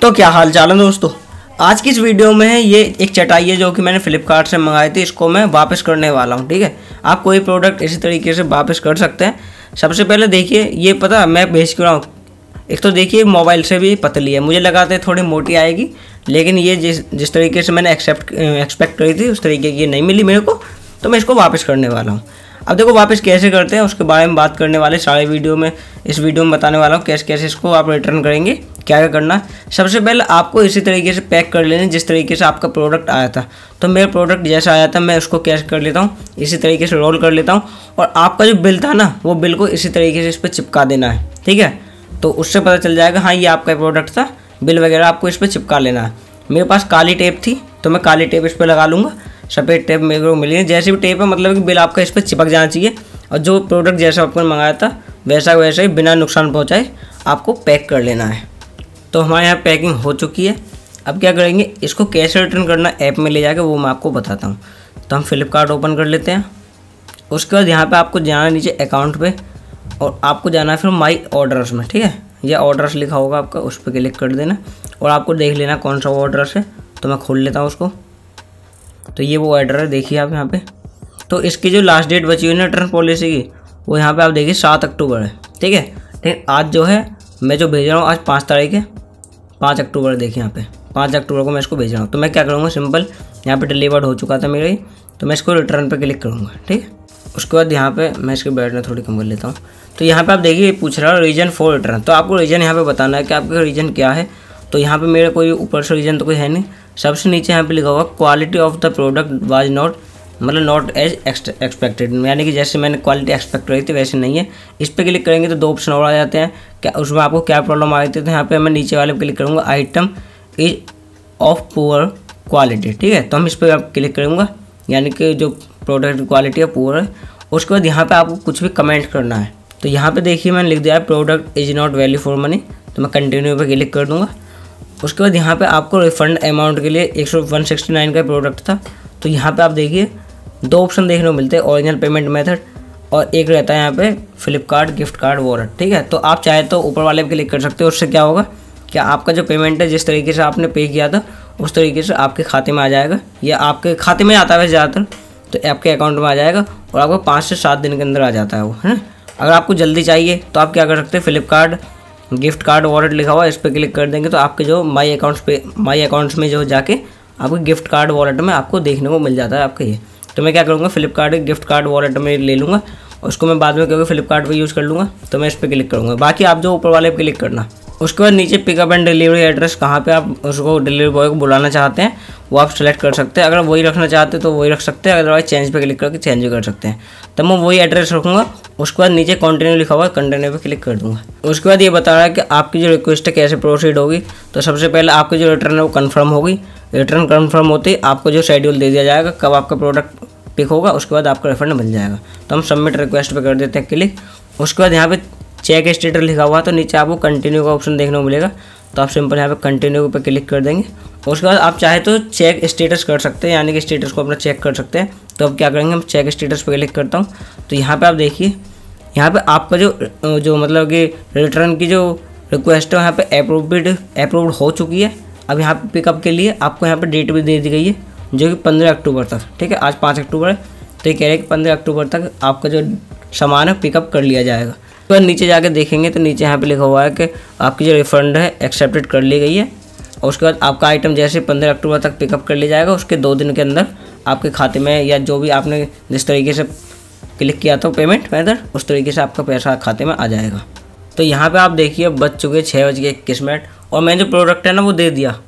तो क्या हाल चाल है दोस्तों आज की इस वीडियो में ये एक चटाई है जो कि मैंने फ्लिपकार्ट से मंगाई थी इसको मैं वापस करने वाला हूँ ठीक है आप कोई प्रोडक्ट इसी तरीके से वापस कर सकते हैं सबसे पहले देखिए ये पता मैं भेज क्यों रहा हूँ एक तो देखिए मोबाइल से भी पतली है मुझे लगा था थोड़ी मोटी आएगी लेकिन ये जिस जिस तरीके से मैंने एक्सेप्ट एक्सपेक्ट करी थी उस तरीके की नहीं मिली मेरे को तो मैं इसको वापस करने वाला हूँ अब देखो वापस कैसे करते हैं उसके बारे में बात करने वाले सारे वीडियो में इस वीडियो में बताने वाला हूँ कैसे कैसे इसको आप रिटर्न करेंगे क्या क्या करना सबसे पहले आपको इसी तरीके से पैक कर लेना जिस तरीके से आपका प्रोडक्ट आया था तो मेरा प्रोडक्ट जैसा आया था मैं उसको कैश कर लेता हूँ इसी तरीके से रोल कर लेता हूँ और आपका जो बिल था ना वो बिल को इसी तरीके से इस पर चिपका देना है ठीक है तो उससे पता चल जाएगा हाँ ये आपका प्रोडक्ट था बिल वगैरह आपको इस पर चिपका लेना है मेरे पास काली टेप थी तो मैं काली टेप इस पर लगा लूँगा सफ़ेद टेप मेरे को मिली है जैसे भी टेप है मतलब कि बिल आपका इस पर चिपक जाना चाहिए और जो प्रोडक्ट जैसा आपको मंगाया था वैसा वैसा ही बिना नुकसान पहुँचाए आपको पैक कर लेना है तो हमारे यहाँ पैकिंग हो चुकी है अब क्या करेंगे इसको कैसे रिटर्न करना ऐप में ले जाकर वो मैं आपको बताता हूँ तो हम फ्लिपकार्ट ओपन कर लेते हैं उसके बाद यहाँ पे आपको जाना है नीचे अकाउंट पे और आपको जाना है फिर माई ऑर्डर्स में ठीक है या ऑर्डर्स लिखा होगा आपका उस पर क्लिक कर देना और आपको देख लेना कौन सा ऑर्डर्स है तो मैं खोल लेता हूँ उसको तो ये वो ऑर्डर है देखिए आप यहाँ पे तो इसकी जो लास्ट डेट बची हुई ना रिटर्न पॉलिसी की वो यहाँ पे आप देखिए सात अक्टूबर है ठीक है लेकिन आज जो है मैं जो भेज रहा हूँ आज पाँच तारीख है पाँच अक्टूबर देखिए यहाँ पे पाँच अक्टूबर को मैं इसको भेज रहा हूँ तो मैं क्या करूँगा सिंपल यहाँ पे डिलीवर्ड हो चुका था मेरे तो मैं इसको रिटर्न पर क्लिक करूँगा ठीक उसके बाद यहाँ पर मैं इसकी ब्राइटनेस थोड़ी कम कर लेता हूँ तो यहाँ पर आप देखिए पूछ रहा है रीजन फॉर रिटर्न तो आपको रीजन यहाँ पर बताना है कि आपका रीजन क्या है तो यहाँ पर मेरा कोई ऊपर से रीजन तो कोई है नहीं सबसे नीचे यहाँ पे लिखा होगा quality of the product was not मतलब नॉट एज एक्सपेक्टेड यानी कि जैसे मैंने क्वालिटी एक्सपेक्ट करी थी वैसे नहीं है इस पर क्लिक करेंगे तो दो ऑप्शन और आ जाते हैं क्या उसमें आपको क्या प्रॉब्लम आ रही थी तो यहाँ पर मैं नीचे वाले पर क्लिक करूँगा item is of poor quality ठीक है तो हम इस पर आप क्लिक करूँगा यानी कि जो प्रोडक्ट की क्वालिटी है पुअर है उसके बाद यहाँ पर आपको कुछ भी कमेंट करना है तो यहाँ पे देखिए मैंने लिख दिया है product is not value for money तो मैं कंटिन्यू पे क्लिक कर दूँगा उसके बाद यहाँ पे आपको रिफंड अमाउंट के लिए एक सौ वन सिक्सटी नाइन का प्रोडक्ट था तो यहाँ पे आप देखिए दो ऑप्शन देखने को मिलते हैं ओरिजिनल पेमेंट मेथड और एक रहता है यहाँ पे फ्लिपकार्ट गिफ्ट कार्ड वॉलेट ठीक है तो आप चाहे तो ऊपर वाले पे क्लिक कर सकते हो उससे क्या होगा कि आपका जो पेमेंट है जिस तरीके से आपने पे किया था उस तरीके से आपके खाते में आ जाएगा या आपके खाते में आता है ज़्यादातर तो आपके अकाउंट में आ जाएगा और आपको पाँच से सात दिन के अंदर आ जाता है वो है ना अगर आपको जल्दी चाहिए तो आप क्या कर सकते हैं फ्लिपकार्ट गिफ्ट कार्ड वॉलेट लिखा हुआ है इस पर क्लिक कर देंगे तो आपके जो माई अकाउंट्स पे माई अकाउंट्स में जो जाके आपके गिफ्ट कार्ड वॉलेट में आपको देखने को मिल जाता है आपके ये तो मैं क्या करूँगा फ्लिपकार्ट गिफ्ट कार्ड वॉलेट में ले लूँगा उसको मैं बाद में क्योंकि फ्लिपकार्ट पर यूज़ कर लूँगा तो मैं इस पर क्लिक करूँगा बाकी आप जो ऊपर वाले पर क्लिक करना उसके बाद नीचे पिकअप एंड डिलीवरी एड्रेस कहाँ पे आप उसको डिलीवरी बॉय को बुलाना चाहते हैं वो आप सेलेक्ट कर सकते हैं अगर वही रखना चाहते हैं तो वही रख सकते हैं अदरवाइज चेंज पे क्लिक करके चेंज भी कर सकते हैं तो मैं वही एड्रेस रखूँगा उसके बाद नीचे कंटिन्यू लिखा हुआ है कंटिन्यू पे क्लिक कर दूँगा उसके बाद ये बता रहा है कि आपकी जो रिक्वेस्ट है कैसे प्रोसीड होगी तो सबसे पहले आपकी जो रिटर्न है वो कन्फर्म होगी रिटर्न कन्फर्म होती आपको जो शेड्यूल दे दिया जाएगा कब आपका प्रोडक्ट पिक होगा उसके बाद आपका रिफंड मिल जाएगा तो हम सबमिट रिक्वेस्ट पर कर देते हैं क्लिक उसके बाद यहाँ पे चेक स्टेटस लिखा हुआ तो नीचे आपको कंटिन्यू का ऑप्शन देखने को मिलेगा तो आप सिंपल यहाँ पे कंटिन्यू पर क्लिक कर देंगे उसके बाद आप चाहे तो चेक स्टेटस कर सकते हैं यानी कि स्टेटस को अपना चेक कर सकते हैं तो अब क्या करेंगे हम चेक स्टेटस पर क्लिक करता हूँ तो यहाँ पर आप देखिए यहाँ पर आपका जो जो मतलब कि रिटर्न की जो रिक्वेस्ट है यहाँ पर अप्रूवड अप्रूव्ड हो चुकी है अब यहाँ पर पिकअप के लिए आपको यहाँ पर डेट भी दे दी गई है जो कि पंद्रह अक्टूबर तक ठीक है आज पाँच अक्टूबर है तो ये कह रहे हैं कि पंद्रह अक्टूबर तक आपका जो सामान है पिकअप कर लिया जाएगा उसके बाद नीचे जाकर देखेंगे तो नीचे यहाँ पे लिखा हुआ है कि आपकी जो रिफंड है एक्सेप्टेड कर ली गई है और उसके बाद आपका आइटम जैसे पंद्रह अक्टूबर तक पिकअप कर लिया जाएगा उसके दो दिन के अंदर आपके खाते में या जो भी आपने जिस तरीके से क्लिक किया था पेमेंट मेथड उस तरीके से आपका पैसा खाते में आ जाएगा तो यहाँ पर आप देखिए बच चुके छः बज के इक्कीस मिनट और मैंने जो प्रोडक्ट है ना वो दे दिया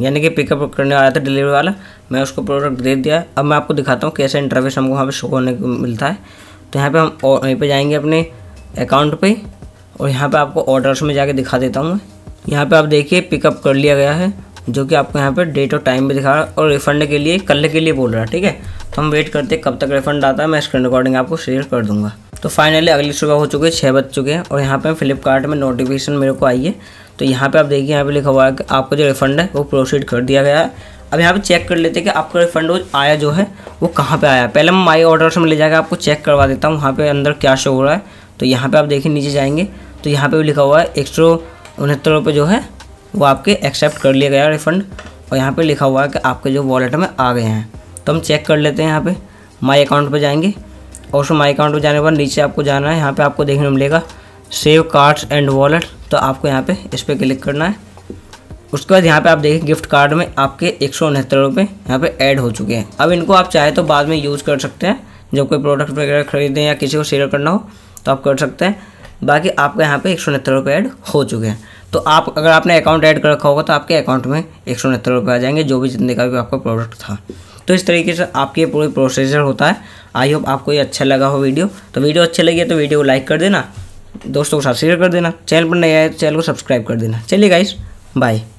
यानी कि पिकअप करने आया था डिलीवरी वाला मैं उसको प्रोडक्ट दे दिया अब मैं आपको दिखाता हूँ कैसे इंटरव्यूस हमको वहाँ पर शो होने को मिलता है तो यहाँ पर हम और यहीं पर जाएंगे अपने अकाउंट पे और यहाँ पे आपको ऑर्डर्स में जाके दिखा देता हूँ यहाँ पे आप देखिए पिकअप कर लिया गया है जो कि आपको यहाँ पे डेट और टाइम भी दिखा रहा है और रिफंड के लिए कल के लिए बोल रहा है ठीक है तो हम वेट करते हैं कब तक रिफंड आता है मैं स्क्रीन रिकॉर्डिंग आपको शेयर कर दूँगा तो फाइनली अगली सुबह हो चुके छः बज चुके हैं और यहाँ पे फ्लिपकार्ट में नोटिफिकेशन मेरे को आई है तो यहाँ पे आप देखिए यहाँ पे लिखा हुआ है कि आपका जो रिफंड है वो प्रोसीड कर दिया गया है अब यहाँ पे चेक कर लेते हैं कि आपका रिफंड आया जो है वो कहाँ पे आया पहले मैं माई ऑर्डर से मैं ले जाकर आपको चेक करवा देता हूँ वहाँ पे अंदर क्या शो हो रहा है तो यहाँ पे आप देखिए नीचे जाएंगे तो यहाँ पे भी लिखा हुआ है एक सौ उनहत्तर रुपये जो है वो आपके एक्सेप्ट कर लिया गया रिफ़ंड और यहाँ पे लिखा हुआ है कि आपके जो वॉलेट में आ गए हैं तो हम चेक कर लेते हैं यहाँ पे माई अकाउंट पे जाएंगे और उसमें माई अकाउंट पे जाने के बाद नीचे आपको जाना है यहाँ पर आपको देखने को मिलेगा सेव कार्ड्स एंड वॉलेट तो आपको यहाँ पे इस पर क्लिक करना है उसके बाद यहाँ पे आप देखें गिफ्ट कार्ड में आपके एक सौ उनहत्तर रुपये यहाँ पर ऐड हो चुके हैं अब इनको आप चाहे तो बाद में यूज़ कर सकते हैं जब कोई प्रोडक्ट वगैरह खरीदें या किसी को शेयर करना हो तो आप कर सकते हैं बाकी आपके यहाँ पे एक सौ उनहत्तर रुपये ऐड हो चुके हैं तो आप अगर आपने अकाउंट ऐड कर रखा होगा तो आपके अकाउंट में एक सौ उनहत्तर रुपये आ जाएंगे जो भी जितने का भी आपका प्रोडक्ट था तो इस तरीके से आपके पूरे प्रोसीजर होता है आई होप आपको ये अच्छा लगा हो वीडियो तो वीडियो अच्छी लगी है तो वीडियो को लाइक कर देना दोस्तों के साथ शेयर कर देना चैनल पर नया आए तो चैनल को सब्सक्राइब कर देना चलिए गाइस बाय